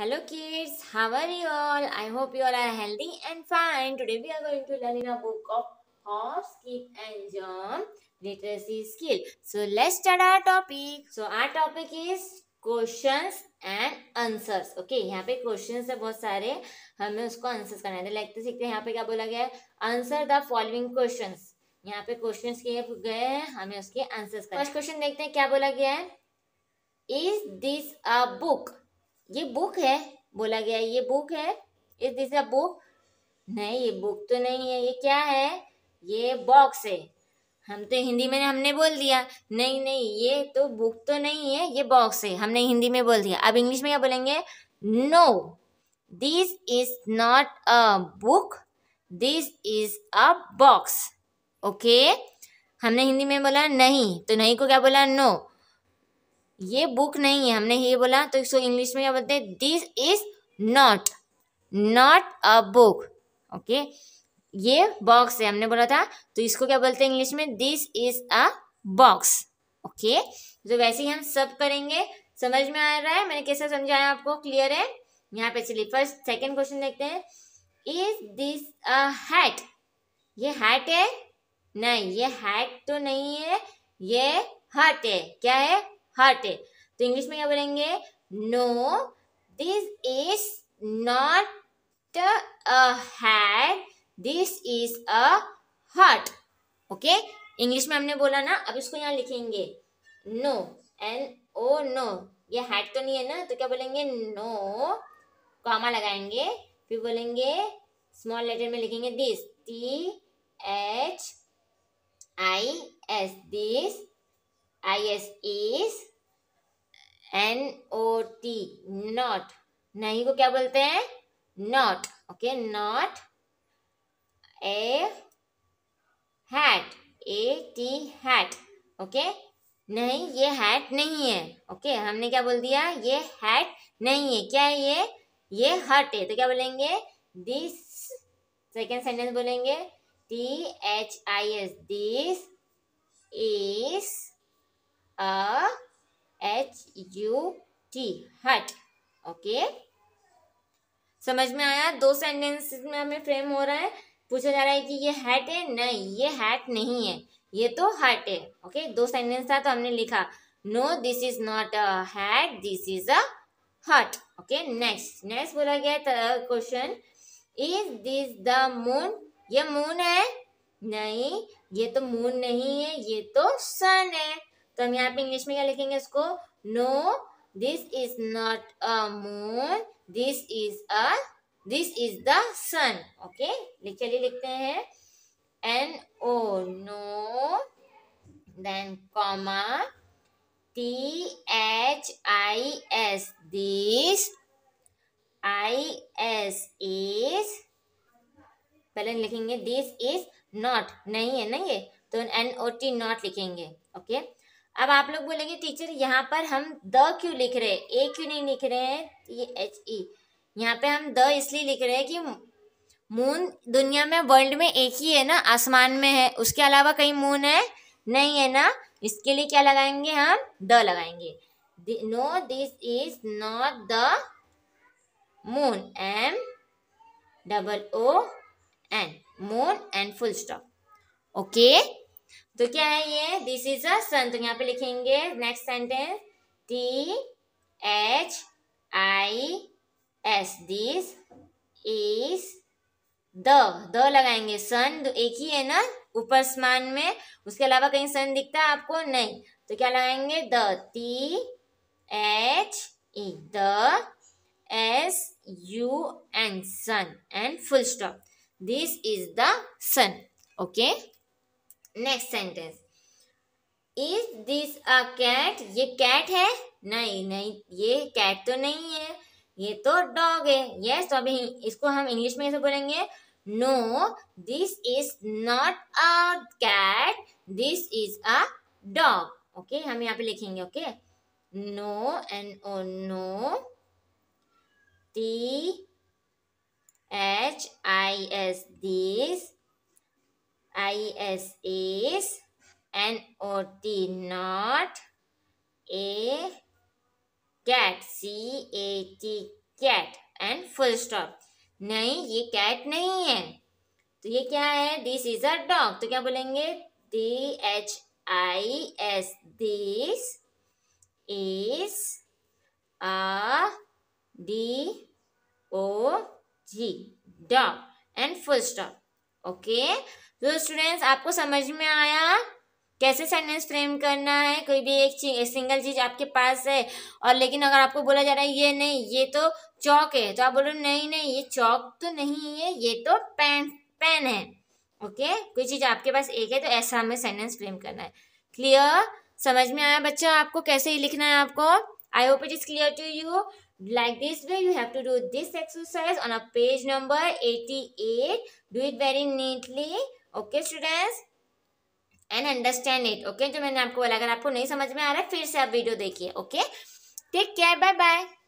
Hello kids, how are you all? I hope you all are healthy and fine. Today we are going to learn in a book of horse, skip and jump literacy skill. So let's start our topic. So our topic is questions and answers okay यहाँ पे questions है बहुत सारे हमें उसको answers करना है like तो सीखते हैं यहाँ पे क्या बोला गया है आंसर द फॉलोइंग क्वेश्चंस यहाँ पे क्वेश्चंस किए गए हैं हमें उसके आंसर्स करना फर्स्ट क्वेश्चन देखते हैं क्या बोला गया है इज दिस अ बुक ये बुक है बोला गया ये बुक है इस दिस अ बुक नहीं ये बुक तो नहीं है ये क्या है ये बॉक्स है हम तो हिंदी में हमने बोल दिया नहीं नहीं ये तो बुक तो नहीं है ये बॉक्स है हमने हिंदी में बोल दिया अब इंग्लिश में क्या बोलेंगे no this is not a book this is a box okay हमने हिंदी में बोला नहीं तो नहीं को क्या बोला नो no. ये बुक नहीं है हमने ये बोला तो इसको इंग्लिश में क्या बोलते हैं this is not not a book okay ये बॉक्स है हमने बोला था तो इसको क्या बोलते हैं इंग्लिश में this is a box okay तो वैसे ही हम सब करेंगे समझ में आ रहा है मैंने कैसे समझाया आपको क्लियर है यहाँ पे चलिए फर्स्ट सेकेंड क्वेश्चन देखते हैं इज दिस अ हैट ये हैट है नहीं ये हैट तो नहीं है ये हट है क्या है हर्ट तो इंग्लिश में क्या बोलेंगे no this is not a this is a hurt okay English में हमने बोला ना अब इसको यहाँ लिखेंगे नो एन ओ नो ये हैट तो नहीं है ना तो क्या बोलेंगे नो कॉमा लगाएंगे फिर बोलेंगे स्मॉल लेटर में लिखेंगे this T H I S this I S is N O T not नहीं को क्या बोलते हैं not okay not a hat A T hat okay नहीं ये हैट नहीं है ओके okay, हमने क्या बोल दिया ये हैट नहीं है क्या है ये ये हट है तो क्या बोलेंगे दिस सेकेंड सेंटेंस बोलेंगे T H I S this is a H U T hut okay समझ में आया दो सेंटेंस में हमें फ्रेम हो रहा है पूछा जा रहा है कि ये हैट है नहीं ये हैट नहीं है ये तो हट है ओके दो सेंटेंस था तो हमने लिखा no this is not a hat this is a hut okay next next बोला गया question is this the moon ये मून है नहीं ये तो मून नहीं है ये तो सन है तो हम यहाँ पे इंग्लिश में क्या लिखेंगे इसको No, this is not a moon. This is a this is the sun okay चलिए लिखते हैं N O no then comma T H I S this I S is पहले लिखेंगे दिस इज नॉट नहीं है ना ये तो एन ओ टी नॉट लिखेंगे ओके okay? अब आप लोग बोलेंगे टीचर यहाँ पर हम द क्यों लिख रहे हैं ए क्यों नहीं लिख रहे हैं ये एच ई यहाँ पे हम द इसलिए लिख रहे हैं कि मून दुनिया में वर्ल्ड में एक ही है ना आसमान में है उसके अलावा कहीं मून है नहीं है ना इसके लिए क्या लगाएंगे हम द लगाएंगे no this is not the moon M double O N moon and full stop okay तो क्या है ये दिस इज अ सन तो यहाँ पे लिखेंगे next sentence T H I S this is the the लगाएंगे सन तो एक ही है ना ऊपर समान में उसके अलावा कहीं सन दिखता है आपको नहीं तो क्या लगाएंगे the T H E the S U N sun and full stop this is the sun okay next sentence is this a cat ये कैट है नहीं नहीं ये कैट तो नहीं है ये तो डॉग है यस तो अभी इसको हम इंग्लिश में ऐसे बोलेंगे no this is not a cat this is a dog okay हम यहाँ पे लिखेंगे okay no and O no T H I S this I S S N O T not a cat C A T cat and full stop नहीं ये cat नहीं है तो ये क्या है दिस इज अ डॉग तो क्या बोलेंगे D H I S this is a D O G dog and full stop okay तो स्टूडेंट्स आपको समझ में आया कैसे सेंटेंस फ्रेम करना है कोई भी एक चीज सिंगल चीज आपके पास है और लेकिन अगर आपको बोला जा रहा है ये नहीं ये तो चौक है तो आप बोलो नहीं नहीं ये चौक तो नहीं है ये तो पेन पेन है ओके कोई चीज आपके पास एक है तो ऐसा हमें सेंटेंस फ्रेम करना है क्लियर समझ में आया बच्चा आपको कैसे लिखना है आपको I hope it is clear to you like this way you have to do this exercise on page number eighty eight do it very neatly okay students and understand it okay जो मैंने आपको बोला अगर आपको नहीं समझ में आ रहा है फिर से आप वीडियो देखिए okay take care bye bye